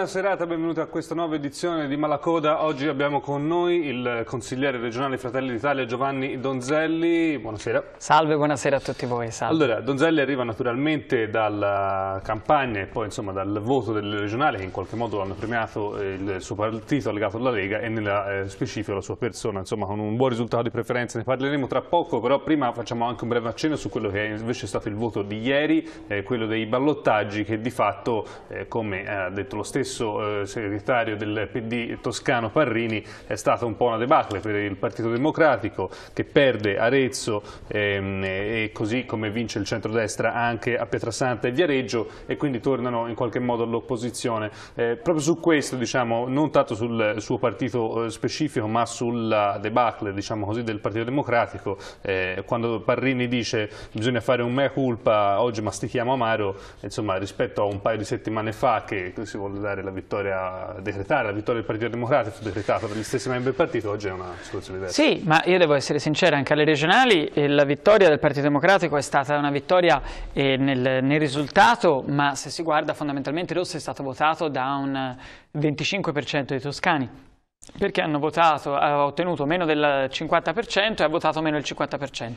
Buona serata, benvenuti a questa nuova edizione di Malacoda. Oggi abbiamo con noi il consigliere regionale Fratelli d'Italia Giovanni Donzelli. Buonasera. Salve, buonasera a tutti voi. Salve. Allora, Donzelli arriva naturalmente dalla campagna e poi insomma dal voto delle regionali che in qualche modo hanno premiato eh, il suo partito legato alla Lega e nella eh, specifico la sua persona, insomma con un buon risultato di preferenza. Ne parleremo tra poco, però prima facciamo anche un breve accenno su quello che è invece stato il voto di ieri, eh, quello dei ballottaggi che di fatto, eh, come eh, ha detto lo stesso, stesso eh, segretario del PD toscano Parrini è stata un po' una debacle per il Partito Democratico che perde Arezzo ehm, e così come vince il centrodestra anche a Pietrasanta e Viareggio e quindi tornano in qualche modo all'opposizione. Eh, proprio su questo, diciamo, non tanto sul suo partito eh, specifico ma sulla debacle diciamo così, del Partito Democratico, eh, quando Parrini dice bisogna fare un mea culpa, oggi mastichiamo amaro, insomma rispetto a un paio di settimane fa che si vuole dare decretare la vittoria, decretare la vittoria del Partito Democratico fu decretata per gli stessi membri del partito, oggi è una situazione diversa. Sì, ma io devo essere sincera, anche alle regionali eh, la vittoria del Partito Democratico è stata una vittoria eh, nel, nel risultato, ma se si guarda fondamentalmente Rosso è stato votato da un 25% dei toscani perché hanno votato, ha ottenuto meno del 50% e ha votato meno del 50%.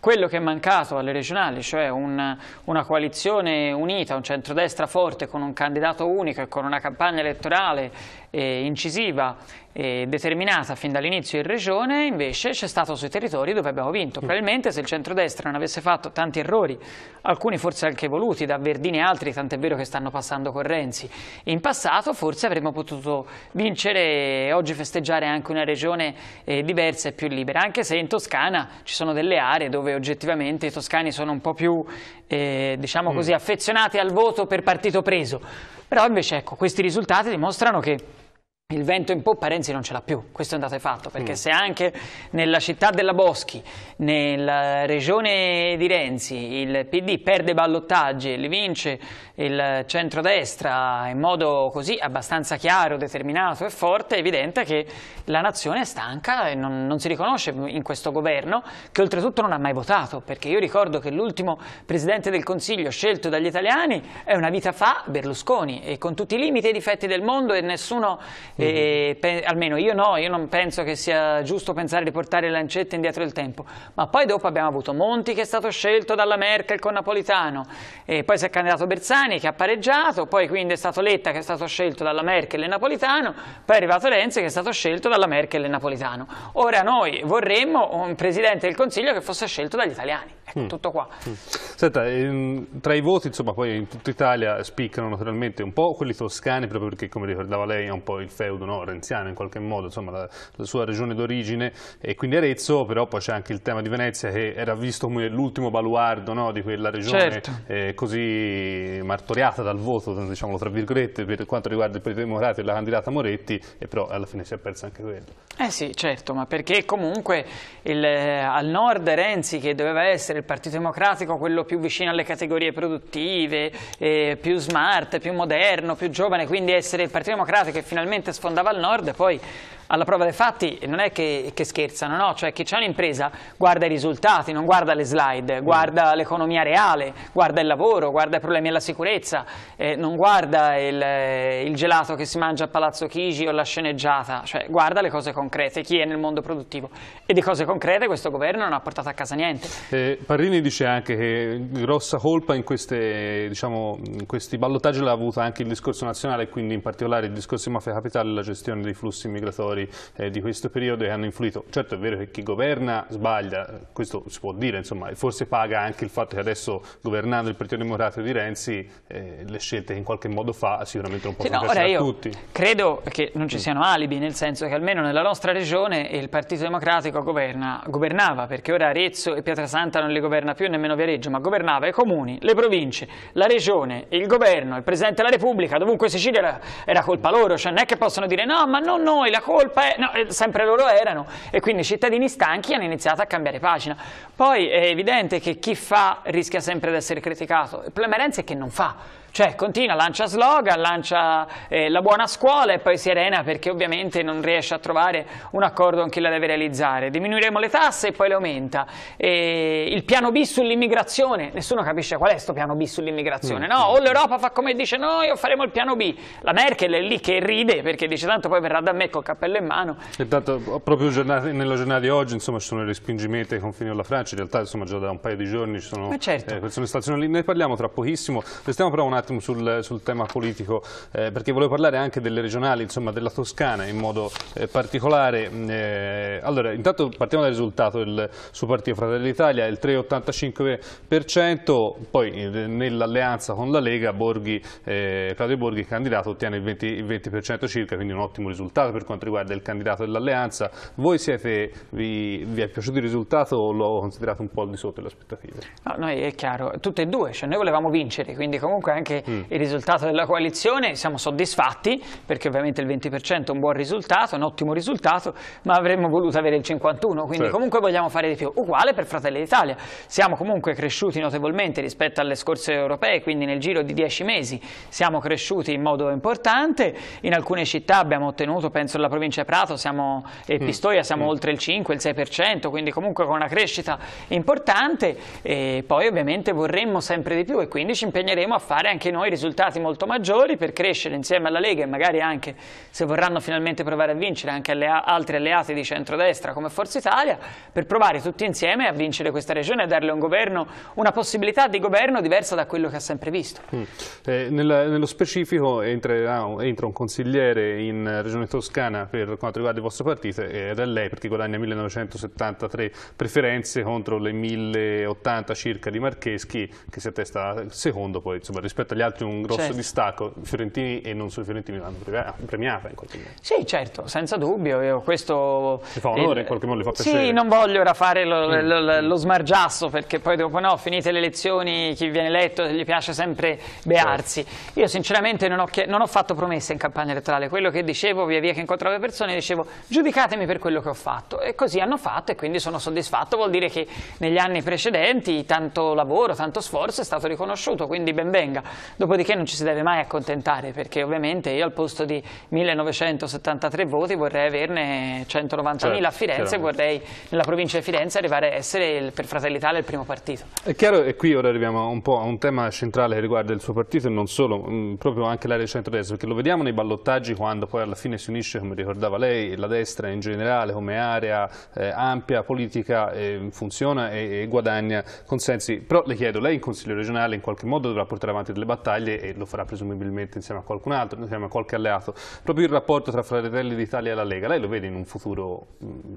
Quello che è mancato alle regionali, cioè un, una coalizione unita, un centrodestra forte con un candidato unico e con una campagna elettorale eh, incisiva eh, determinata fin dall'inizio in regione, invece c'è stato sui territori dove abbiamo vinto. Mm. Probabilmente se il centrodestra non avesse fatto tanti errori, alcuni forse anche voluti da Verdini e altri, tant'è vero che stanno passando con Renzi, in passato forse avremmo potuto vincere e oggi festeggiare anche una regione eh, diversa e più libera, anche se in Toscana ci sono delle aree dove oggettivamente i toscani sono un po' più eh, diciamo mm. così, affezionati al voto per partito preso. Però invece ecco, questi risultati dimostrano che il vento in poppa Renzi non ce l'ha più, questo è un dato fatto, perché mm. se anche nella città della Boschi, nella regione di Renzi, il PD perde ballottaggi e li vince il centrodestra in modo così abbastanza chiaro, determinato e forte, è evidente che la nazione è stanca e non, non si riconosce in questo governo, che oltretutto non ha mai votato, perché io ricordo che l'ultimo Presidente del Consiglio scelto dagli italiani è una vita fa Berlusconi, e con tutti i limiti e i difetti del mondo e nessuno... Mm-hmm. E, pe, almeno io no, io non penso che sia giusto pensare di portare Lancetta indietro il tempo, ma poi dopo abbiamo avuto Monti che è stato scelto dalla Merkel con Napolitano, e poi si è candidato Bersani che ha pareggiato, poi quindi è stato Letta che è stato scelto dalla Merkel e Napolitano, poi è arrivato Renzi che è stato scelto dalla Merkel e Napolitano. Ora noi vorremmo un Presidente del Consiglio che fosse scelto dagli italiani. Ecco, mm. tutto qua. Mm. Senta, ehm, tra i voti, insomma, poi in tutta Italia spiccano naturalmente un po' quelli toscani, proprio perché, come ricordava lei, è un po' il feudo no? renziano in qualche modo, insomma, la, la sua regione d'origine, e quindi Arezzo, però poi c'è anche il tema di Venezia che era visto come l'ultimo baluardo no? di quella regione certo. eh, così martoriata dal voto, diciamolo tra virgolette, per quanto riguarda il Partito Democratico e la candidata Moretti, e però alla fine si è persa anche quella. Eh sì, certo, ma perché comunque il, eh, al nord Renzi, che doveva essere il Partito Democratico quello più vicino alle categorie produttive, eh, più smart, più moderno, più giovane, quindi essere il Partito Democratico che finalmente sfondava al nord, poi alla prova dei fatti non è che, che scherzano, no? Cioè chi c'è un'impresa guarda i risultati, non guarda le slide, mm. guarda l'economia reale, guarda il lavoro, guarda i problemi alla sicurezza, eh, non guarda il, eh, il, gelato che si mangia a Palazzo Chigi o la sceneggiata, cioè guarda le cose concrete, chi è nel mondo produttivo. E di cose concrete questo governo non ha portato a casa niente. Eh, Parrini dice anche che grossa colpa in, queste, diciamo, in questi ballottaggi l'ha avuta anche il discorso nazionale, quindi in particolare il discorso di Mafia Capitale e la gestione dei flussi migratori maggiori eh, di questo periodo che hanno influito. Certo è vero che chi governa sbaglia, questo si può dire, insomma, e forse paga anche il fatto che adesso governando il Partito Democratico di Renzi eh, le scelte che in qualche modo fa sicuramente non possono sì, no, piacere a tutti. Credo che non ci siano alibi, nel senso che almeno nella nostra regione il Partito Democratico governa, governava, perché ora Arezzo e Pietrasanta non le governa più nemmeno Viareggio, ma governava i comuni, le province, la regione, il governo, il Presidente della Repubblica, dovunque Sicilia era, era colpa loro, cioè non è che possono dire no, ma non noi, la colpa paese, no, eh, sempre loro erano, e quindi i cittadini stanchi hanno iniziato a cambiare pagina. Poi è evidente che chi fa rischia sempre di essere criticato, il problema è che non fa, cioè continua, lancia slogan, lancia eh, la buona scuola e poi si arena perché ovviamente non riesce a trovare un accordo con chi la deve realizzare. Diminuiremo le tasse e poi le aumenta. E il piano B sull'immigrazione, nessuno capisce qual è questo piano B sull'immigrazione, mm, no? Mm, o mm. l'Europa fa come dice noi o faremo il piano B. La Merkel è lì che ride perché dice tanto poi verrà da me col cappello in mano. E tanto oh, proprio nella giornata di oggi insomma, ci sono i respingimenti ai confini della Francia, in realtà insomma, già da un paio di giorni ci sono eh, certo. eh, queste stazioni lì, ne parliamo tra pochissimo. Restiamo però un attimo attimo sul, sul tema politico eh, perché volevo parlare anche delle regionali, insomma della Toscana in modo eh, particolare. Eh, allora, intanto partiamo dal risultato del suo partito Fratelli d'Italia, il 3,85%, poi eh, nell'alleanza con la Lega Borghi, eh, Claudio Borghi, candidato, ottiene il 20%, il 20 circa, quindi un ottimo risultato per quanto riguarda il candidato dell'alleanza. Voi siete, vi, vi, è piaciuto il risultato o l'ho considerato un po' al di sotto delle aspettative? No, noi è chiaro, tutte e due, cioè noi volevamo vincere, quindi comunque anche anche mm. il risultato della coalizione, siamo soddisfatti perché ovviamente il 20% è un buon risultato, un ottimo risultato, ma avremmo voluto avere il 51, quindi certo. comunque vogliamo fare di più. Uguale per Fratelli d'Italia, siamo comunque cresciuti notevolmente rispetto alle scorse europee, quindi nel giro di 10 mesi siamo cresciuti in modo importante, in alcune città abbiamo ottenuto, penso alla provincia di Prato siamo, e mm. Pistoia siamo mm. oltre il 5, il 6%, quindi comunque con una crescita importante e poi ovviamente vorremmo sempre di più e quindi ci impegneremo a fare anche anche noi risultati molto maggiori per crescere insieme alla Lega e magari anche se vorranno finalmente provare a vincere anche allea altri alleati di centrodestra come Forza Italia per provare tutti insieme a vincere questa regione e darle un governo, una possibilità di governo diversa da quello che ha sempre visto. Mm. Eh, nella, nello specifico entrerà, ah, entra un consigliere in Regione Toscana per quanto riguarda il vostro partito ed è lei perché guadagna 1973 preferenze contro le 1080 circa di Marcheschi che si attesta secondo poi insomma rispetto rispetto agli altri un grosso certo. distacco, fiorentini e non solo fiorentini l'hanno premiata in qualche modo. Sì, certo, senza dubbio. Io questo... Ti fa onore, in qualche modo le fa piacere. Sì, non voglio ora fare lo, mm. lo, lo, lo, smargiasso perché poi dopo no, finite le elezioni, chi viene eletto gli piace sempre bearsi. Certo. Io sinceramente non ho, non ho fatto promesse in campagna elettorale, quello che dicevo via via che incontravo le persone, dicevo giudicatemi per quello che ho fatto e così hanno fatto e quindi sono soddisfatto, vuol dire che negli anni precedenti tanto lavoro, tanto sforzo è stato riconosciuto, quindi ben venga. Dopodiché non ci si deve mai accontentare perché ovviamente io al posto di 1973 voti vorrei averne 190.000 certo, a Firenze e vorrei nella provincia di Firenze arrivare a essere il, per Fratelli Italia il primo partito. È chiaro e qui ora arriviamo un po' a un tema centrale che riguarda il suo partito e non solo, mh, mm, proprio anche l'area centro-destra perché lo vediamo nei ballottaggi quando poi alla fine si unisce come ricordava lei la destra in generale come area eh, ampia, politica eh, funziona e, e guadagna consensi. Però le chiedo, lei in Consiglio regionale in qualche modo dovrà portare avanti delle battaglie battaglie e lo farà presumibilmente insieme a qualcun altro, insieme a qualche alleato, proprio il rapporto tra Fratelli d'Italia e la Lega, lei lo vede in un futuro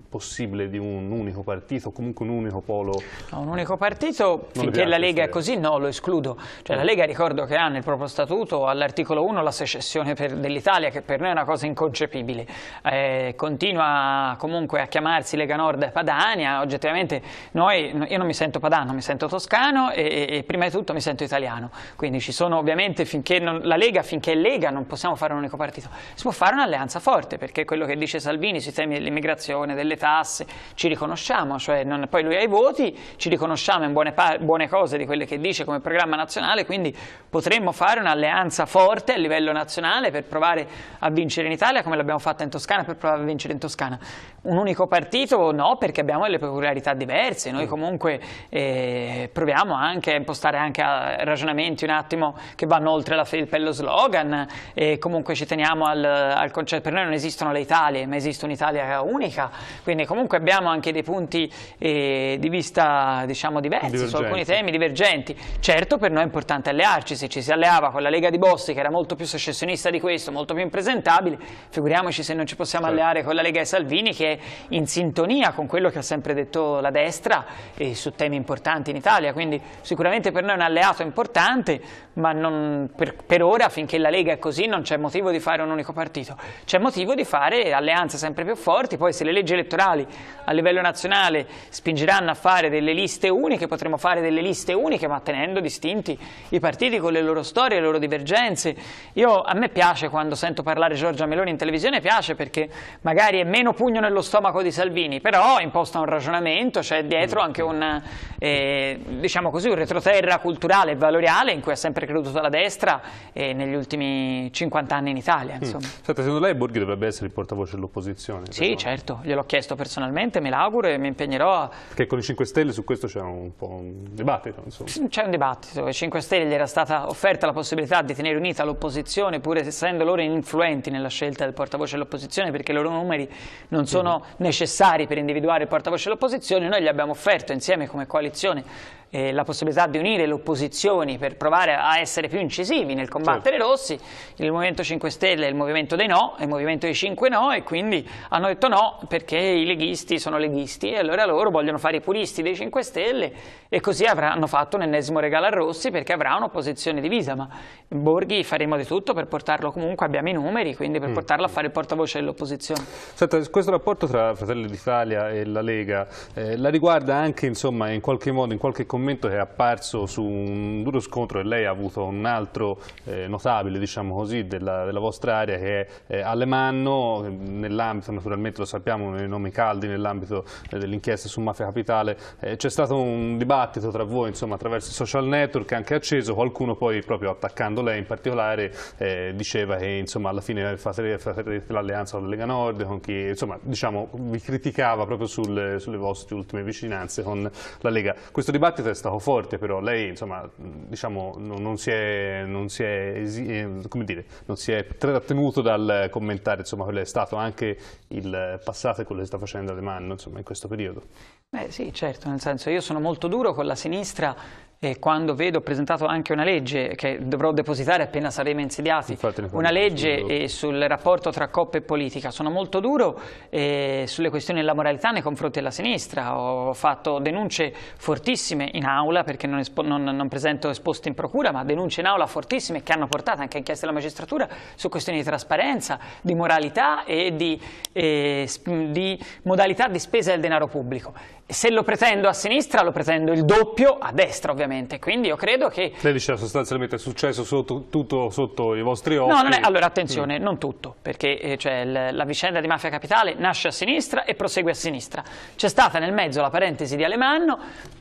possibile di un unico partito, comunque un unico polo? No, un unico partito, non finché la Lega è così no, lo escludo, cioè, la mm. Lega ricordo che ha nel proprio statuto all'articolo 1 la secessione dell'Italia che per noi è una cosa inconcepibile, eh, continua comunque a chiamarsi Lega Nord Padania, oggettivamente noi, io non mi sento padano, mi sento toscano e, e prima di tutto mi sento italiano, quindi ci sono ovviamente finché non, la Lega, finché è Lega non possiamo fare un unico partito, si può fare un'alleanza forte perché quello che dice Salvini sui temi dell'immigrazione, delle tasse, ci riconosciamo, cioè non, poi lui ha i voti, ci riconosciamo in buone, buone cose di quelle che dice come programma nazionale, quindi potremmo fare un'alleanza forte a livello nazionale per provare a vincere in Italia come l'abbiamo fatta in Toscana, per provare a vincere in Toscana. Un unico partito no perché abbiamo delle peculiarità diverse, noi mm. comunque eh, proviamo anche a impostare anche a ah, ragionamenti un attimo teniamo, che vanno oltre la felpa e lo slogan e comunque ci teniamo al, al concetto, per noi non esistono le Italie, ma esiste un'Italia unica, quindi comunque abbiamo anche dei punti eh, di vista diciamo diversi divergenti. su alcuni temi divergenti, certo per noi è importante allearci, se ci si alleava con la Lega di Bossi che era molto più secessionista di questo, molto più impresentabile, figuriamoci se non ci possiamo certo. alleare con la Lega di Salvini che è in sintonia con quello che ha sempre detto la destra eh, su temi importanti in Italia, quindi sicuramente per noi è un alleato importante, ma non, per, per, ora, finché la Lega è così, non c'è motivo di fare un unico partito. C'è motivo di fare alleanze sempre più forti, poi se le leggi elettorali a livello nazionale spingeranno a fare delle liste uniche, potremo fare delle liste uniche, ma tenendo distinti i partiti con le loro storie, le loro divergenze. Io, a me piace quando sento parlare Giorgia Meloni in televisione, piace perché magari è meno pugno nello stomaco di Salvini, però imposta un ragionamento, c'è cioè dietro anche un, eh, diciamo così, un retroterra culturale e valoriale in cui ha sempre sempre creduto alla destra e negli ultimi 50 anni in Italia. Mm. Senta, secondo lei Borghi dovrebbe essere il portavoce dell'opposizione? Sì, però... certo, gliel'ho chiesto personalmente, me l'auguro e mi impegnerò a... Perché con i 5 Stelle su questo c'è un po' un dibattito, C'è un dibattito, i 5 Stelle gli era stata offerta la possibilità di tenere unita l'opposizione pur essendo loro influenti nella scelta del portavoce dell'opposizione perché i loro numeri non sono mm. necessari per individuare il portavoce dell'opposizione, noi gli abbiamo offerto insieme come coalizione eh, la possibilità di unire le opposizioni per provare a essere più incisivi nel combattere certo. Rossi, il Movimento 5 Stelle è il movimento dei no, è il movimento dei 5 no e quindi hanno detto no perché i leghisti sono leghisti e allora loro vogliono fare i puristi dei 5 Stelle e così avranno fatto un ennesimo regalo a Rossi perché avrà un'opposizione divisa, ma Borghi faremo di tutto per portarlo comunque, abbiamo i numeri, quindi per mm. portarlo a fare il portavoce dell'opposizione. Senta, questo rapporto tra Fratelli d'Italia e la Lega eh, la riguarda anche insomma in qualche modo, in qualche commento che è apparso su un duro scontro che lei ha avuto con un altro eh, notabile diciamo così, della, della, vostra area che è eh, Alemanno, nell'ambito naturalmente lo sappiamo, uno dei nomi caldi nell'ambito eh, dell'inchiesta su Mafia Capitale, eh, c'è stato un dibattito tra voi insomma, attraverso i social network anche acceso, qualcuno poi proprio attaccando lei in particolare eh, diceva che insomma, alla fine fate, fate l'alleanza con la Lega Nord, con chi, insomma, diciamo, vi criticava proprio sul, sulle vostre ultime vicinanze con la Lega. Questo dibattito Lacazette è stato forte, però lei insomma, diciamo, non, non, si è, non, si è, eh, dire, non si è trattenuto dal commentare insomma, quello è stato anche il passato e quello che sta facendo Alemanno insomma, in questo periodo. Beh, sì, certo, nel senso io sono molto duro con la sinistra e quando vedo presentato anche una legge che dovrò depositare appena saremo insediati, una legge eh, sul rapporto tra coppa e politica, sono molto duro eh, sulle questioni della moralità nei confronti della sinistra, ho fatto denunce fortissime in aula perché non, non, non presento esposte in procura, ma denunce in aula fortissime che hanno portato anche inchieste alla magistratura su questioni di trasparenza, di moralità e di, eh, di modalità di spesa del denaro pubblico. Se lo pretendo a sinistra lo pretendo il doppio a destra ovviamente esattamente. Quindi io credo che... Lei diceva sostanzialmente è successo sotto, tutto sotto i vostri occhi. No, non è, allora attenzione, mm. non tutto, perché eh, cioè, la vicenda di Mafia Capitale nasce a sinistra e prosegue a sinistra. C'è stata nel mezzo la parentesi di Alemanno,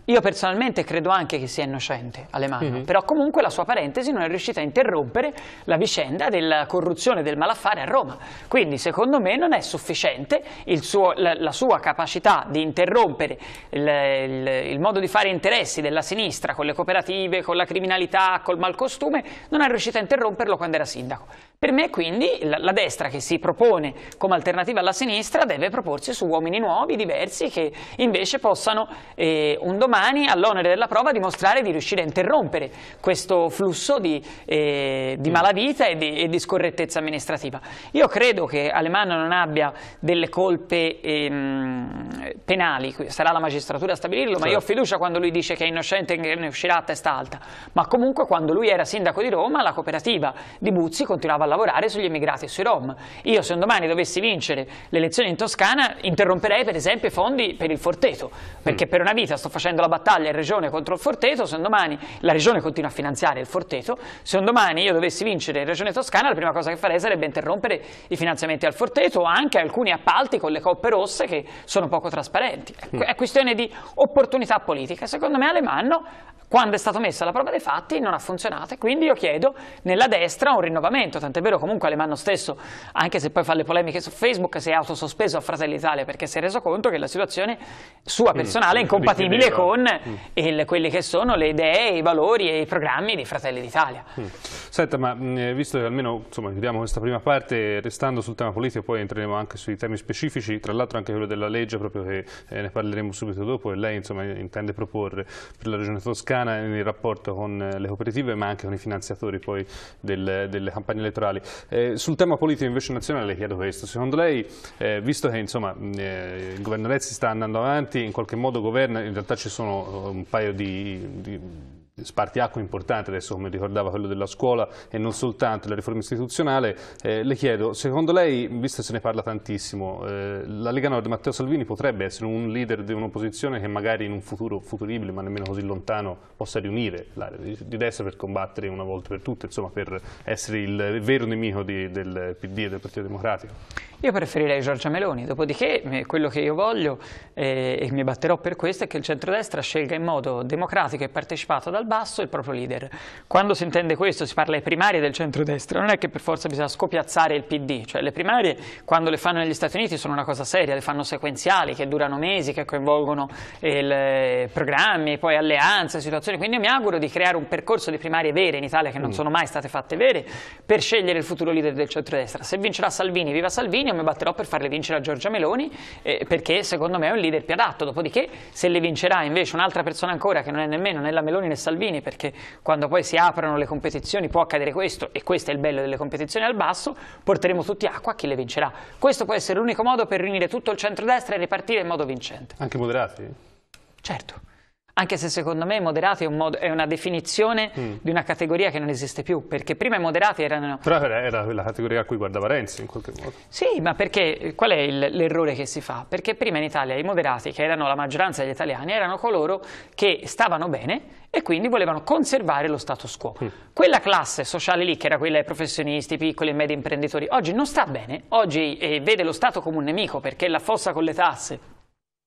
io personalmente credo anche che sia innocente Alemanno, mm -hmm. però comunque la sua parentesi non è riuscita a interrompere la vicenda della corruzione del malaffare a Roma. Quindi secondo me non è sufficiente suo, la, la, sua capacità di interrompere il, il, il modo di fare interessi della sinistra con le cooperative, con la criminalità, col malcostume, non è riuscito a interromperlo quando era sindaco. Per me quindi la, la, destra che si propone come alternativa alla sinistra deve proporsi su uomini nuovi, diversi, che invece possano eh, un domani all'onere della prova dimostrare di riuscire a interrompere questo flusso di, eh, di mm. malavita e di, e di, scorrettezza amministrativa. Io credo che Alemanno non abbia delle colpe ehm, penali, sarà la magistratura a stabilirlo, certo. ma io ho certo. fiducia quando lui dice che è innocente e che ne uscirà a testa alta, ma comunque quando lui era sindaco di Roma la cooperativa di Buzzi continuava a lavorare lavorare sugli emigrati e sui Rom. Io se un domani dovessi vincere le elezioni in Toscana interromperei per esempio i fondi per il Forteto, perché mm. per una vita sto facendo la battaglia in regione contro il Forteto, se un domani la regione continua a finanziare il Forteto, se un domani io dovessi vincere in regione Toscana la prima cosa che farei sarebbe interrompere i finanziamenti al Forteto o anche alcuni appalti con le coppe rosse che sono poco trasparenti. Mm. È questione di opportunità politica. Secondo me Alemanno quando è stato messo alla prova dei fatti non ha funzionato e quindi io chiedo nella destra un rinnovamento, tant'è vero comunque Alemanno stesso, anche se poi fa le polemiche su Facebook, si è autosospeso a Fratelli Italia perché si è reso conto che la situazione sua mm, personale mm, è incompatibile con mm. il, quelle che sono le idee, i valori e i programmi di Fratelli d'Italia. Mm. Senta, ma mm, eh, visto che almeno insomma, chiudiamo questa prima parte, restando sul tema politico, poi entreremo anche sui temi specifici, tra l'altro anche quello della legge, proprio che eh, ne parleremo subito dopo, e lei insomma, intende proporre per la regione toscana nel rapporto con eh, le cooperative, ma anche con i finanziatori poi del, delle campagne elettorali elettorali. Eh, sul tema politico invece nazionale le chiedo questo, secondo lei, eh, visto che insomma, eh, il governo Renzi sta andando avanti, in qualche modo governa, in realtà ci sono eh, un paio di, di spartiacque importante, adesso come ricordava quello della scuola e non soltanto la riforma istituzionale, eh, le chiedo, secondo lei, visto che se ne parla tantissimo, eh, la Lega Nord Matteo Salvini potrebbe essere un leader di un'opposizione che magari in un futuro futuribile, ma nemmeno così lontano, possa riunire l'area di destra per combattere una volta per tutte, insomma per essere il vero nemico di, del PD e del Partito Democratico? Io preferirei Giorgia Meloni, dopodiché eh, quello che io voglio eh, e mi batterò per questo è che il centrodestra scelga in modo democratico e partecipato dal basso il proprio leader. Quando si intende questo si parla ai primarie del centrodestra, non è che per forza bisogna scopiazzare il PD, cioè le primarie quando le fanno negli Stati Uniti sono una cosa seria, le fanno sequenziali, che durano mesi, che coinvolgono eh, il, eh, programmi, poi alleanze, situazioni, quindi io mi auguro di creare un percorso di primarie vere in Italia che non mm. sono mai state fatte vere per scegliere il futuro leader del centrodestra. Se vincerà Salvini, viva Salvini, io mi batterò per farle vincere a Giorgia Meloni eh, perché secondo me è un leader più adatto, dopodiché se le vincerà invece un'altra persona ancora che non è nemmeno né la Meloni né Salvini perché quando poi si aprono le competizioni può accadere questo e questo è il bello delle competizioni al basso, porteremo tutti acqua a chi le vincerà. Questo può essere l'unico modo per riunire tutto il centrodestra e ripartire in modo vincente. Anche moderati? Certo anche se secondo me moderati è, un modo, è una definizione mm. di una categoria che non esiste più, perché prima i moderati erano... Però era, era quella categoria a cui guardava Renzi in qualche modo. Sì, ma perché, qual è l'errore che si fa? Perché prima in Italia i moderati, che erano la maggioranza degli italiani, erano coloro che stavano bene e quindi volevano conservare lo status quo. Mm. Quella classe sociale lì, che era quella dei professionisti, piccoli e medi imprenditori, oggi non sta bene, oggi eh, vede lo Stato come un nemico perché la fossa con le tasse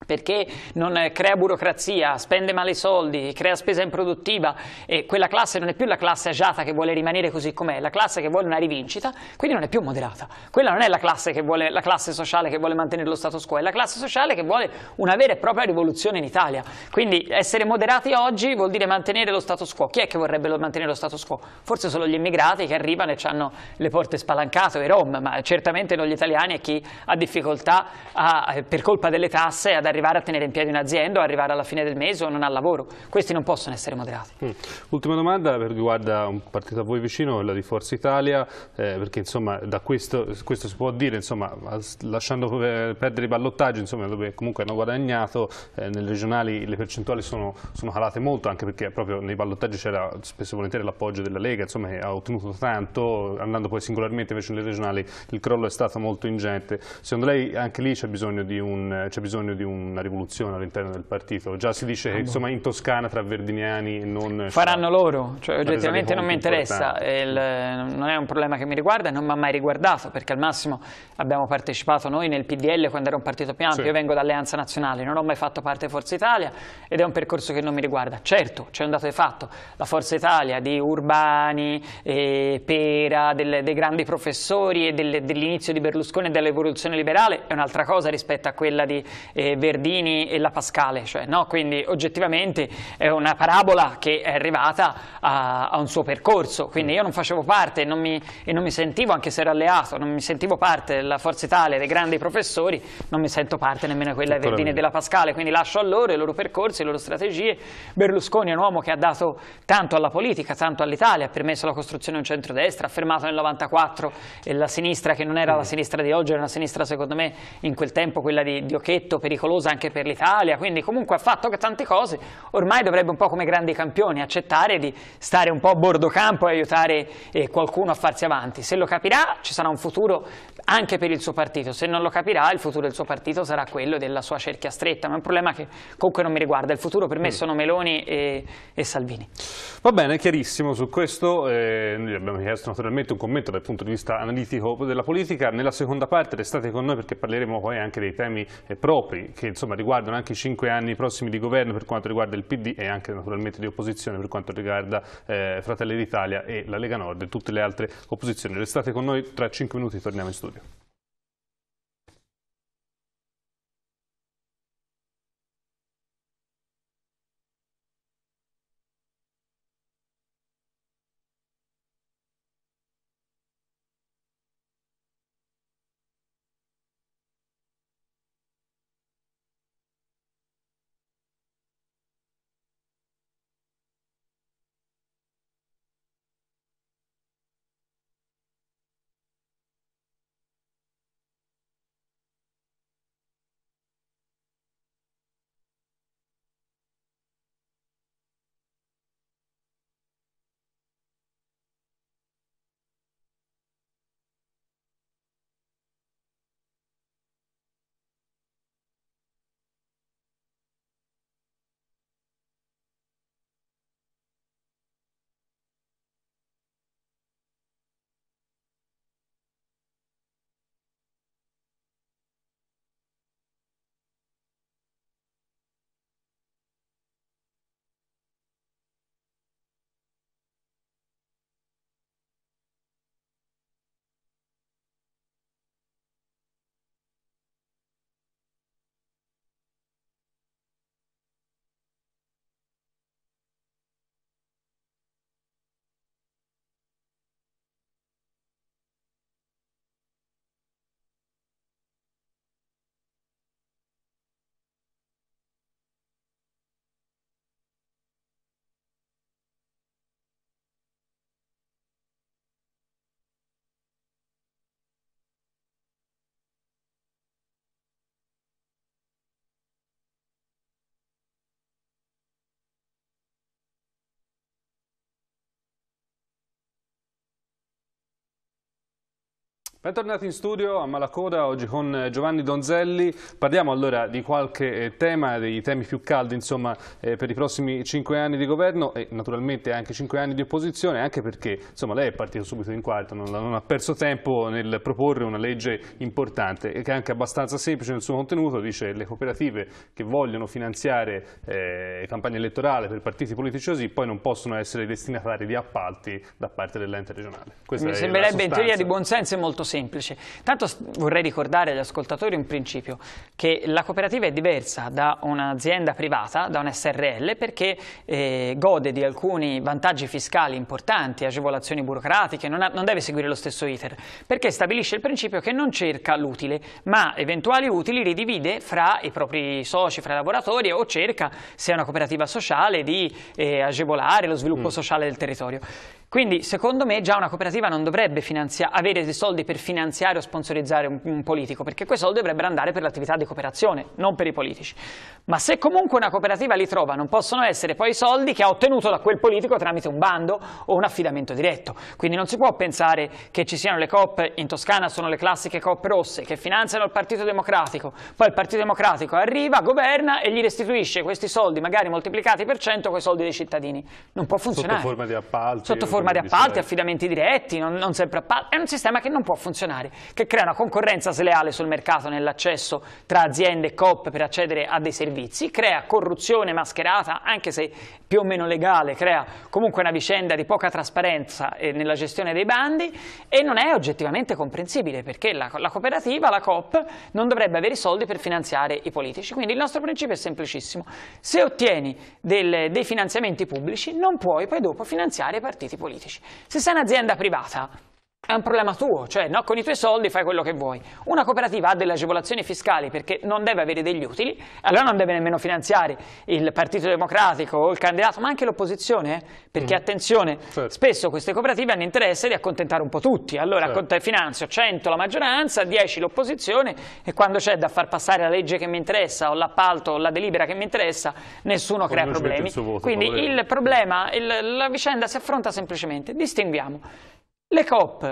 perché non eh, crea burocrazia, spende male i soldi, crea spesa improduttiva e quella classe non è più la classe agiata che vuole rimanere così com'è, è la classe che vuole una rivincita, quindi non è più moderata. Quella non è la classe, vuole, la classe, sociale che vuole mantenere lo status quo, è la classe sociale che vuole una vera e propria rivoluzione in Italia. Quindi essere moderati oggi vuol dire mantenere lo status quo. Chi è che vorrebbe mantenere lo status quo? Forse solo gli immigrati che arrivano e hanno le porte spalancate, i rom, ma certamente non gli italiani e chi ha difficoltà a, eh, per colpa delle tasse ad arrivare a tenere in piedi un'azienda o arrivare alla fine del mese o non al lavoro. Questi non possono essere moderati. Mm. Ultima domanda riguarda un partito a voi vicino, quella di Forza Italia, eh, perché insomma da questo, questo si può dire, insomma, lasciando perdere i ballottaggi, insomma, dove comunque hanno guadagnato, eh, nelle regionali le percentuali sono, sono, calate molto, anche perché proprio nei ballottaggi c'era spesso e volentieri l'appoggio della Lega, insomma, ha ottenuto tanto, andando poi singolarmente invece nelle regionali il crollo è stato molto ingente. Secondo lei anche lì c'è bisogno di un, bisogno di un una rivoluzione all'interno del partito. Già si dice che insomma, in Toscana tra verdiniani e non... Faranno loro, cioè, oggettivamente non mi interessa, il, non è un problema che mi riguarda e non mi ha mai riguardato perché al massimo abbiamo partecipato noi nel PDL quando era un partito più ampio, sì. io vengo dall'Alleanza Nazionale, non ho mai fatto parte di Forza Italia ed è un percorso che non mi riguarda. Certo, c'è un dato di fatto, la Forza Italia di Urbani, eh, Pera, del, dei grandi professori e del, dell'inizio di Berlusconi e dell'evoluzione liberale è un'altra cosa rispetto a quella di eh, Verdini e la Pascale, cioè, no? quindi oggettivamente è una parabola che è arrivata a, a, un suo percorso, quindi io non facevo parte non mi, e non mi sentivo, anche se ero alleato, non mi sentivo parte della Forza Italia, dei grandi professori, non mi sento parte nemmeno quella di Verdini e della Pascale, quindi lascio a loro i loro percorsi, le loro strategie. Berlusconi è un uomo che ha dato tanto alla politica, tanto all'Italia, ha permesso la costruzione di un centrodestra, ha fermato nel 94 la sinistra che non era la mm. sinistra di oggi, era una sinistra secondo me in quel tempo quella di, di Occhetto, pericolosa, clamorosa anche per l'Italia, quindi comunque ha fatto tante cose, ormai dovrebbe un po' come grandi campioni accettare di stare un po' a bordo campo e aiutare eh, qualcuno a farsi avanti. Se lo capirà ci sarà un futuro anche per il suo partito, se non lo capirà il futuro del suo partito sarà quello della sua cerchia stretta, ma è un problema che comunque non mi riguarda, il futuro per me mm. sono Meloni e, e, Salvini. Va bene, chiarissimo su questo, eh, noi abbiamo chiesto naturalmente un commento dal punto di vista analitico della politica, nella seconda parte restate con noi perché parleremo poi anche dei temi eh, propri che che insomma, riguardano anche i cinque anni prossimi di governo per quanto riguarda il PD e anche naturalmente di opposizione per quanto riguarda eh, Fratelli d'Italia e la Lega Nord e tutte le altre opposizioni. Restate con noi, tra cinque minuti torniamo in studio. Bentornati in studio a Malacoda, oggi con eh, Giovanni Donzelli. Parliamo allora di qualche eh, tema, dei temi più caldi insomma, eh, per i prossimi cinque anni di governo e naturalmente anche cinque anni di opposizione, anche perché insomma, lei è partito subito in quarto, non, non, ha perso tempo nel proporre una legge importante e che è anche abbastanza semplice nel suo contenuto, dice che le cooperative che vogliono finanziare eh, campagna elettorale per partiti politici così poi non possono essere destinatari di appalti da parte dell'ente regionale. Questa Mi sembrerebbe in teoria di buonsenso e molto semplice semplice. Tanto vorrei ricordare agli ascoltatori un principio, che la cooperativa è diversa da un'azienda privata, da un SRL, perché eh, gode di alcuni vantaggi fiscali importanti, agevolazioni burocratiche, non, ha, non deve seguire lo stesso iter, perché stabilisce il principio che non cerca l'utile, ma eventuali utili ridivide fra i propri soci, fra i lavoratori o cerca, se è una cooperativa sociale, di eh, agevolare lo sviluppo mm. sociale del territorio. Quindi secondo me già una cooperativa non dovrebbe avere dei soldi per finanziare o sponsorizzare un, un, politico, perché quei soldi dovrebbero andare per l'attività di cooperazione, non per i politici. Ma se comunque una cooperativa li trova, non possono essere poi i soldi che ha ottenuto da quel politico tramite un bando o un affidamento diretto. Quindi non si può pensare che ci siano le COP, in Toscana sono le classiche COP rosse, che finanziano il Partito Democratico, poi il Partito Democratico arriva, governa e gli restituisce questi soldi, magari moltiplicati per cento, quei soldi dei cittadini. Non può funzionare. Sotto forma di appalti. Sotto forma di appalti, affidamenti diretti, non, non sempre appalti. È un sistema che non può funzionare, che crea una concorrenza sleale sul mercato nell'accesso tra aziende e COP per accedere a dei servizi, crea corruzione mascherata, anche se più o meno legale, crea comunque una vicenda di poca trasparenza eh, nella gestione dei bandi e non è oggettivamente comprensibile perché la, la cooperativa, la COP, non dovrebbe avere i soldi per finanziare i politici. Quindi il nostro principio è semplicissimo. Se ottieni del, dei finanziamenti pubblici non puoi poi dopo finanziare i partiti politici politici. Se sei un'azienda privata è un problema tuo, cioè no? con i tuoi soldi fai quello che vuoi. Una cooperativa ha delle agevolazioni fiscali perché non deve avere degli utili, allora non deve nemmeno finanziare il Partito Democratico o il candidato, ma anche l'opposizione, eh? perché mm. attenzione, certo. spesso queste cooperative hanno interesse di accontentare un po' tutti, allora certo. finanzio 100 la maggioranza, 10 l'opposizione e quando c'è da far passare la legge che mi interessa o l'appalto o la delibera che mi interessa, nessuno Ognuno crea problemi. Il voto, Quindi il problema, il, la vicenda si affronta semplicemente, distinguiamo le COP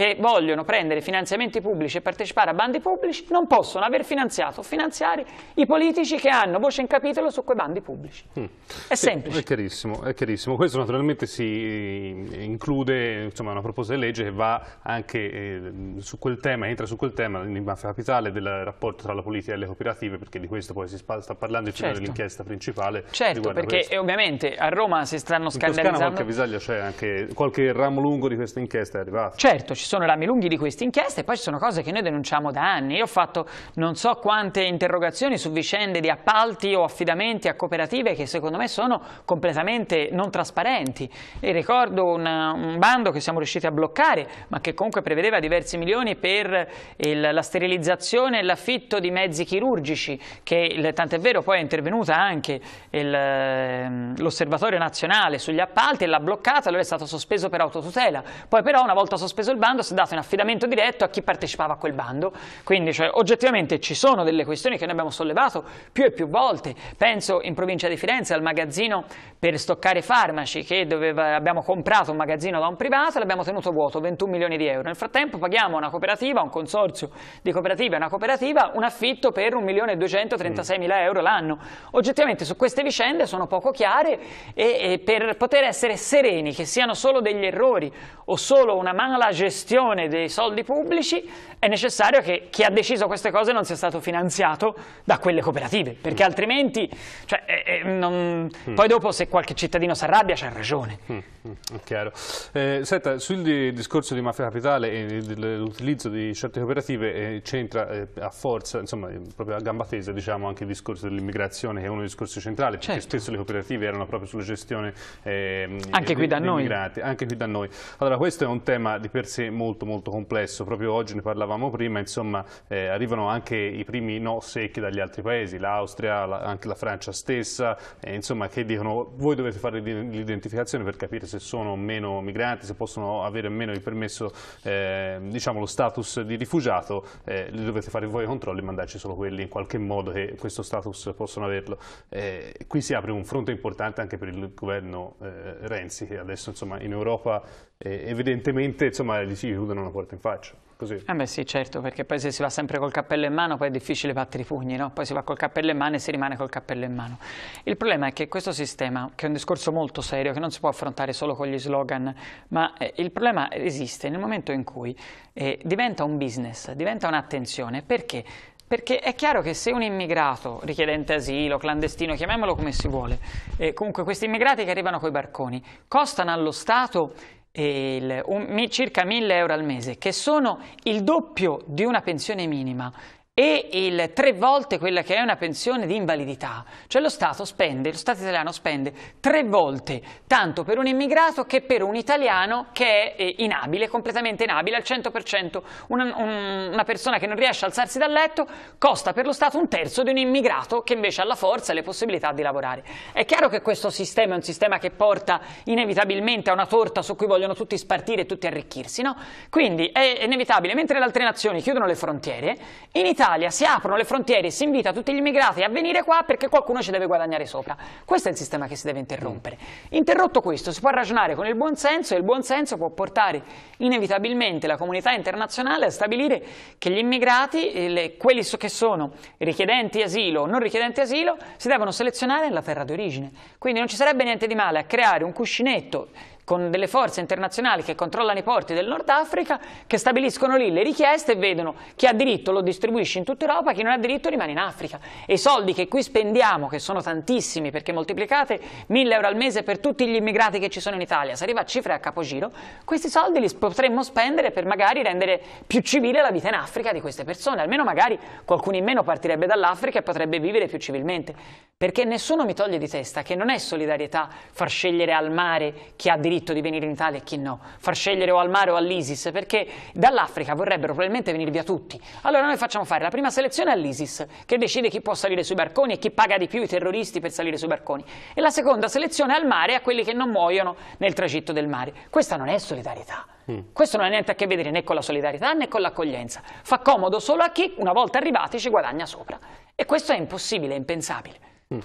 che vogliono prendere finanziamenti pubblici e partecipare a bandi pubblici non possono aver finanziato o finanziare i politici che hanno voce in capitolo su quei bandi pubblici. Mm. È sì, semplice. È chiarissimo, è chiarissimo. Questo naturalmente si eh, include, insomma, una proposta di legge che va anche eh, su quel tema, entra su quel tema, in mafia capitale, del rapporto tra la politica e le cooperative, perché di questo poi si sta parlando in certo. dell'inchiesta principale. Certo, perché e, ovviamente a Roma si stanno scandalizzando. In Toscana qualche visaglia c'è, anche qualche ramo lungo di questa inchiesta è arrivato. Certo, ci sono rami lunghi di queste inchieste e poi ci sono cose che noi denunciamo da anni. Io ho fatto non so quante interrogazioni su vicende di appalti o affidamenti a cooperative che secondo me sono completamente non trasparenti. E ricordo una, un bando che siamo riusciti a bloccare, ma che comunque prevedeva diversi milioni per il, la sterilizzazione e l'affitto di mezzi chirurgici, che tant'è vero poi è intervenuta anche ehm, l'Osservatorio Nazionale sugli appalti e l'ha bloccata, allora è stato sospeso per autotutela. Poi però una volta sospeso il bando bando si è dato in affidamento diretto a chi partecipava a quel bando. Quindi cioè, oggettivamente ci sono delle questioni che noi abbiamo sollevato più e più volte. Penso in provincia di Firenze al magazzino per stoccare farmaci che doveva, abbiamo comprato un magazzino da un privato e l'abbiamo tenuto vuoto, 21 milioni di euro. Nel frattempo paghiamo a una cooperativa, a un consorzio di cooperative e una cooperativa, un affitto per 1.236.000 mm. euro l'anno. Oggettivamente su queste vicende sono poco chiare e, e per poter essere sereni che siano solo degli errori o solo una mala gestione gestione dei soldi pubblici, è necessario che chi ha deciso queste cose non sia stato finanziato da quelle cooperative, perché mm. altrimenti, cioè, eh, eh, non... mm. poi dopo se qualche cittadino si arrabbia c'è ragione. Mm, mm, mm. Chiaro. Eh, senta, sul discorso di mafia capitale e dell'utilizzo di certe cooperative eh, c'entra eh, a forza, insomma, eh, proprio a gamba tesa, diciamo, anche il discorso dell'immigrazione, che è uno dei discorsi centrali, certo. perché spesso le cooperative erano proprio sulla gestione ehm, anche qui da noi. anche qui da noi. Allora, questo è un tema di per sé molto molto complesso, proprio oggi ne parlavamo prima, insomma eh, arrivano anche i primi no secchi dagli altri paesi, l'Austria, la, anche la Francia stessa, eh, insomma che dicono voi dovete fare l'identificazione per capire se sono meno migranti, se possono avere meno il permesso, eh, diciamo lo status di rifugiato, eh, li dovete fare voi i controlli e mandarci solo quelli in qualche modo che questo status possono averlo. Eh, qui si apre un fronte importante anche per il governo eh, Renzi che adesso insomma in Europa e evidentemente insomma, gli si chiudono una porta in faccia. Così. Eh beh sì, certo, perché poi se si va sempre col cappello in mano poi è difficile battere i pugni, no? Poi si va col cappello in mano e si rimane col cappello in mano. Il problema è che questo sistema, che è un discorso molto serio, che non si può affrontare solo con gli slogan, ma eh, il problema esiste nel momento in cui eh, diventa un business, diventa un'attenzione. Perché? Perché è chiaro che se un immigrato, richiedente asilo, clandestino, chiamiamolo come si vuole, eh, comunque questi immigrati che arrivano coi barconi, costano allo Stato il, un, circa 1000 euro al mese, che sono il doppio di una pensione minima e il, tre volte quella che è una pensione di invalidità. Cioè lo Stato spende, lo Stato italiano spende tre volte tanto per un immigrato che per un italiano che è eh, inabile, completamente inabile, al 100%. Una, un, una persona che non riesce a alzarsi dal letto costa per lo Stato un terzo di un immigrato che invece ha la forza e le possibilità di lavorare. È chiaro che questo sistema è un sistema che porta inevitabilmente a una torta su cui vogliono tutti spartire e tutti arricchirsi, no? Quindi è inevitabile, mentre le altre nazioni chiudono le frontiere, in Italia Italia, si aprono le frontiere, si invita tutti gli immigrati a venire qua perché qualcuno ci deve guadagnare sopra. Questo è il sistema che si deve interrompere. Interrotto questo, si può ragionare con il buonsenso e il buonsenso può portare inevitabilmente la comunità internazionale a stabilire che gli immigrati, eh, quelli che sono richiedenti asilo o non richiedenti asilo, si devono selezionare nella terra d'origine. Quindi non ci sarebbe niente di male a creare un cuscinetto con delle forze internazionali che controllano i porti del Nord Africa, che stabiliscono lì le richieste e vedono chi ha diritto lo distribuisce in tutta Europa, chi non ha diritto rimane in Africa. E i soldi che qui spendiamo, che sono tantissimi, perché moltiplicate 1000 euro al mese per tutti gli immigrati che ci sono in Italia, si arriva a cifre a capogiro, questi soldi li potremmo spendere per magari rendere più civile la vita in Africa di queste persone, almeno magari qualcuno in meno partirebbe dall'Africa e potrebbe vivere più civilmente, perché nessuno mi toglie di testa che non è solidarietà far scegliere al mare chi ha diritto diritto di venire in Italia e chi no, far scegliere o al mare o all'ISIS, perché dall'Africa vorrebbero probabilmente venire via tutti. Allora noi facciamo fare la prima selezione all'ISIS, che decide chi può salire sui barconi e chi paga di più i terroristi per salire sui barconi, e la seconda selezione al mare a quelli che non muoiono nel tragitto del mare. Questa non è solidarietà. Mm. Questo non ha niente a che vedere né con la solidarietà né con l'accoglienza. Fa comodo solo a chi, una volta arrivati, ci guadagna sopra. E questo è impossibile, è impensabile. Mm.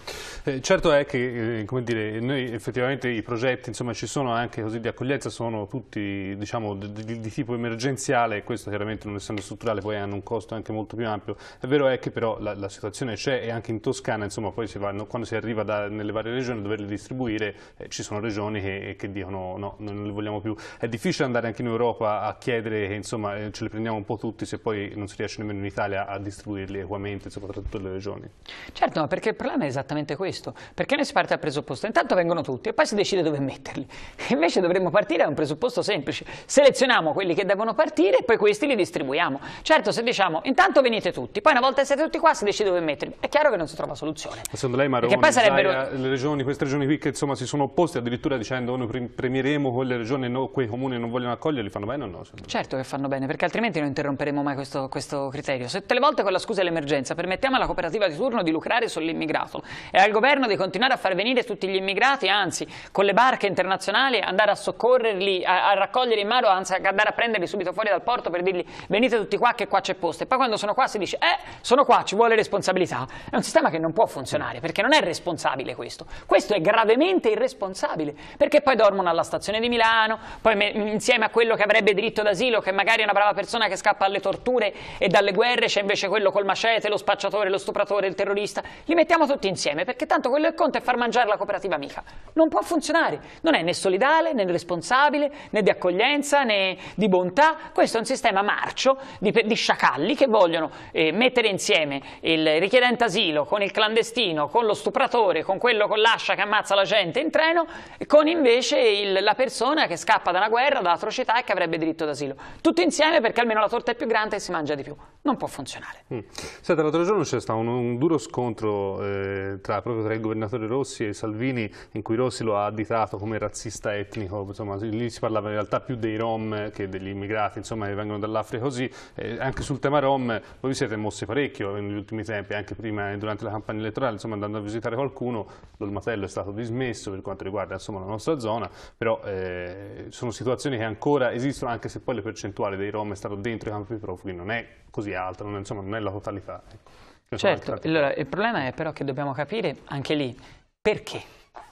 Eh, certo è che eh, come dire, noi effettivamente i progetti insomma, ci sono anche così di accoglienza sono tutti diciamo, di, di, tipo emergenziale questo chiaramente non essendo strutturale poi hanno un costo anche molto più ampio è vero è che però la, la situazione c'è e anche in Toscana insomma, poi si vanno, quando si arriva da, nelle varie regioni a doverli distribuire eh, ci sono regioni che, eh, che, dicono no, non li vogliamo più è difficile andare anche in Europa a chiedere che insomma, ce li prendiamo un po' tutti se poi non si riesce nemmeno in Italia a distribuirli equamente soprattutto tra le regioni certo perché il problema è esattamente questo. Perché noi si parte dal presupposto? Intanto vengono tutti e poi si decide dove metterli. Invece dovremmo partire da un presupposto semplice. Selezioniamo quelli che devono partire e poi questi li distribuiamo. Certo, se diciamo intanto venite tutti, poi una volta siete tutti qua si decide dove metterli. È chiaro che non si trova soluzione. Secondo lei Maroni, poi sarebbero... Zaia, eh, le regioni, queste regioni qui che insomma si sono opposte addirittura dicendo noi premieremo quelle regioni e no, quei comuni non vogliono accoglierli, fanno bene o no? Certo che fanno bene, perché altrimenti non interromperemo mai questo, questo criterio. Se tutte le volte con la scusa dell'emergenza permettiamo alla cooperativa di turno di lucrare sull'immigrato, e al governo di continuare a far venire tutti gli immigrati, anzi, con le barche internazionali andare a soccorrerli, a, a raccoglierli in mare, anzi andare a prenderli subito fuori dal porto per dirgli venite tutti qua che qua c'è posto. E poi quando sono qua si dice eh, sono qua, ci vuole responsabilità. È un sistema che non può funzionare perché non è responsabile questo. Questo è gravemente irresponsabile perché poi dormono alla stazione di Milano, poi me, insieme a quello che avrebbe diritto d'asilo, che magari è una brava persona che scappa alle torture e dalle guerre, c'è invece quello col macete, lo spacciatore, lo stupratore, il terrorista. Li mettiamo tutti insieme insieme, perché tanto quello che conta è far mangiare la cooperativa amica. Non può funzionare, non è né solidale, né responsabile, né di accoglienza, né di bontà, questo è un sistema marcio di, di sciacalli che vogliono eh, mettere insieme il richiedente asilo con il clandestino, con lo stupratore, con quello con l'ascia che ammazza la gente in treno, con invece il, la persona che scappa da una guerra, dall'atrocità e che avrebbe diritto d'asilo. Tutto insieme perché almeno la torta è più grande e si mangia di più. Non può funzionare. Mm. l'altro giorno c'è stato un, un, duro scontro eh tra, proprio tra il governatore Rossi e Salvini, in cui Rossi lo ha additato come razzista etnico, insomma, lì si parlava in realtà più dei Rom che degli immigrati insomma, che vengono dall'Africa così, eh, anche sul tema Rom voi vi siete mossi parecchio negli ultimi tempi, anche prima e durante la campagna elettorale, insomma, andando a visitare qualcuno, l'Olmatello è stato dismesso per quanto riguarda insomma, la nostra zona, però eh, sono situazioni che ancora esistono, anche se poi le percentuali dei Rom è stanno dentro i campi profughi non è così alta, non è, insomma, non è la totalità. Ecco. Certo, allora il problema è però che dobbiamo capire anche lì perché.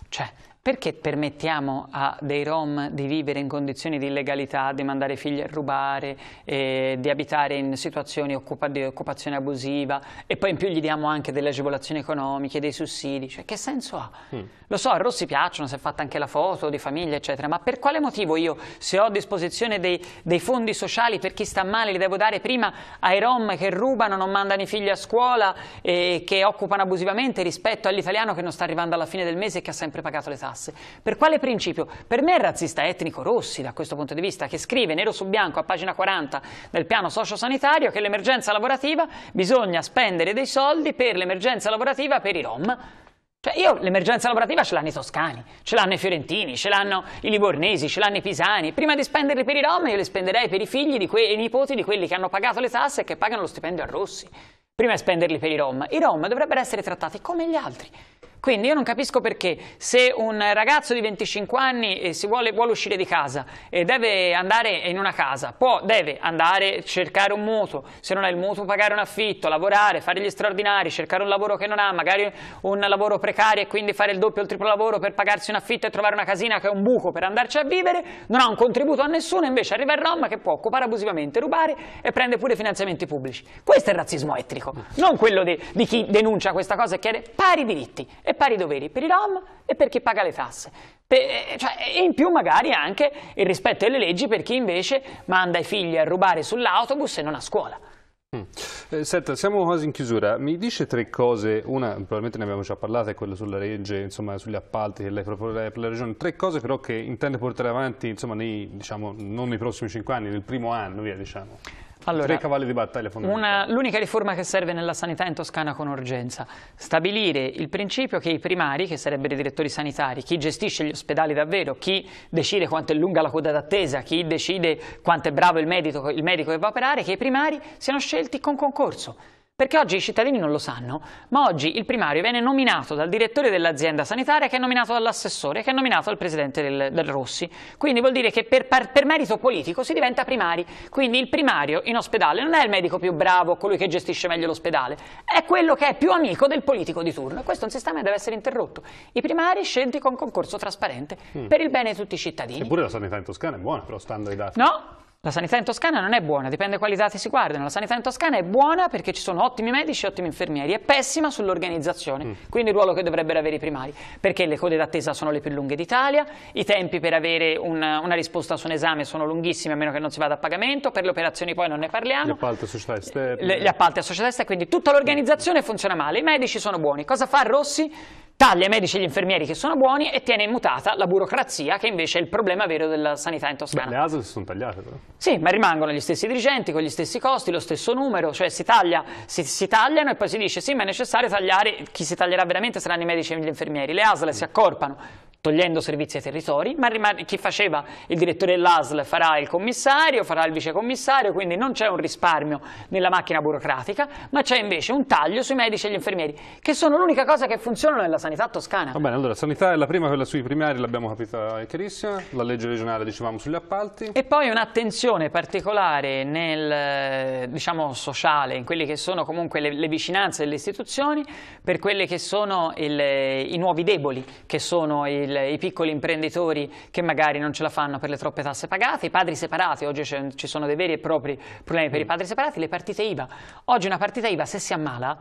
Cioè, perché permettiamo a dei Rom di vivere in condizioni di illegalità, di mandare figli a rubare, eh, di abitare in situazioni occupa di occupazione abusiva e poi in più gli diamo anche delle agevolazioni economiche, dei sussidi? Cioè, che senso ha? Mm. Lo so, a Rossi piacciono, si è fatta anche la foto di famiglia, eccetera, ma per quale motivo io, se ho a disposizione dei, dei fondi sociali per chi sta male, li devo dare prima ai Rom che rubano, non mandano i figli a scuola e che occupano abusivamente rispetto all'italiano che non sta arrivando alla fine del mese e che ha sempre pagato le tasse? classe. Per quale principio? Per me è razzista etnico Rossi, da questo punto di vista, che scrive nero su bianco a pagina 40 del piano sociosanitario che l'emergenza lavorativa bisogna spendere dei soldi per l'emergenza lavorativa per i Rom. Cioè io l'emergenza lavorativa ce l'hanno i toscani, ce l'hanno i fiorentini, ce l'hanno i livornesi, ce l'hanno i pisani. Prima di spenderli per i rom io li spenderei per i figli e i nipoti di quelli che hanno pagato le tasse e che pagano lo stipendio a Rossi. Prima di spenderli per i rom. I rom dovrebbero essere trattati come gli altri. Quindi io non capisco perché se un ragazzo di 25 anni eh, vuole, vuole, uscire di casa e deve andare in una casa, può, deve andare a cercare un mutuo, se non ha il mutuo pagare un affitto, lavorare, fare gli straordinari, cercare un lavoro che non ha, magari un lavoro precario e quindi fare il doppio o il triplo lavoro per pagarsi un affitto e trovare una casina che è un buco per andarci a vivere, non ha un contributo a nessuno, invece arriva il Roma che può occupare abusivamente, rubare e prende pure finanziamenti pubblici. Questo è il razzismo etnico, non quello di, di chi denuncia questa cosa e chiede pari diritti e pari doveri per i Rom e per chi paga le tasse. Eh, cioè, e in più magari anche il rispetto delle leggi per chi invece manda i figli a rubare sull'autobus e non a scuola. Mm. Eh, senta, siamo quasi in chiusura. Mi dice tre cose, una probabilmente ne abbiamo già parlato, è quella sulla legge, insomma, sugli appalti che lei propone per la regione, tre cose però che intende portare avanti, insomma, nei, diciamo, non nei prossimi cinque anni, nel primo anno, via, diciamo. Allora, Tre cavalli di battaglia fondamentali. l'unica riforma che serve nella sanità in Toscana con urgenza. Stabilire il principio che i primari, che sarebbero i direttori sanitari, chi gestisce gli ospedali davvero, chi decide quanto è lunga la coda d'attesa, chi decide quanto è bravo il medico, il medico che va a operare, che i primari siano scelti con concorso. Perché oggi i cittadini non lo sanno, ma oggi il primario viene nominato dal direttore dell'azienda sanitaria che è nominato dall'assessore, che è nominato dal presidente del, del Rossi. Quindi vuol dire che per, per, merito politico si diventa primari. Quindi il primario in ospedale non è il medico più bravo, colui che gestisce meglio l'ospedale, è quello che è più amico del politico di turno. E questo è un sistema che deve essere interrotto. I primari scelti con concorso trasparente mm. per il bene di tutti i cittadini. Eppure la sanità in Toscana è buona, però stando ai dati. No, la sanità in Toscana non è buona, dipende quali dati si guardano. La sanità in Toscana è buona perché ci sono ottimi medici e ottimi infermieri, è pessima sull'organizzazione, mm. quindi il ruolo che dovrebbero avere i primari, perché le code d'attesa sono le più lunghe d'Italia, i tempi per avere una, una, risposta su un esame sono lunghissimi a meno che non si vada a pagamento, per le operazioni poi non ne parliamo. Gli appalti a società esterne. Le, gli appalti a società esterne, quindi tutta l'organizzazione funziona male, i medici sono buoni. Cosa fa Rossi? taglia i medici e gli infermieri che sono buoni e tiene immutata la burocrazia che invece è il problema vero della sanità in Toscana. Beh, le ASL si sono tagliate però. Sì, ma rimangono gli stessi dirigenti, con gli stessi costi, lo stesso numero, cioè si, taglia, si, si tagliano e poi si dice sì ma è necessario tagliare, chi si taglierà veramente saranno i medici e gli infermieri, le ASL mm. si accorpano, togliendo servizi ai territori, ma chi faceva il direttore dell'ASL farà il commissario, farà il vicecommissario, quindi non c'è un risparmio nella macchina burocratica, ma c'è invece un taglio sui medici e gli infermieri, che sono l'unica cosa che funziona nella sanità sanità toscana. Va bene, allora sanità è la prima, quella sui primari l'abbiamo capita è chiarissima, la legge regionale dicevamo sugli appalti. E poi un'attenzione particolare nel, eh, diciamo, sociale, in quelle che sono comunque le, le vicinanze delle istituzioni, per quelli che sono il, i nuovi deboli, che sono il, i piccoli imprenditori che magari non ce la fanno per le troppe tasse pagate, i padri separati, oggi ci sono dei veri e propri problemi per mm. i padri separati, le partite IVA. Oggi una partita IVA se si ammala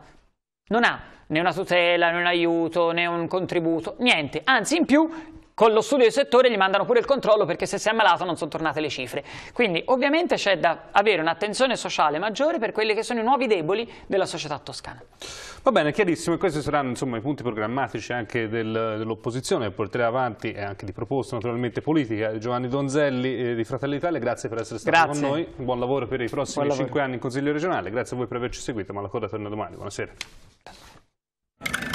non ha né una tutela, né un aiuto, né un contributo, niente. Anzi, in più con lo studio di settore gli mandano pure il controllo perché se si è ammalato non sono tornate le cifre. Quindi ovviamente c'è da avere un'attenzione sociale maggiore per quelli che sono i nuovi deboli della società toscana. Va bene, chiarissimo, e questi saranno insomma, i punti programmatici anche del, dell'opposizione che porterà avanti e anche di proposta naturalmente politica. Giovanni Donzelli eh, di Fratelli Italia, grazie per essere stato grazie. con noi, buon lavoro per i prossimi cinque anni in Consiglio regionale, grazie a voi per averci seguito, ma la coda torna domani, buonasera.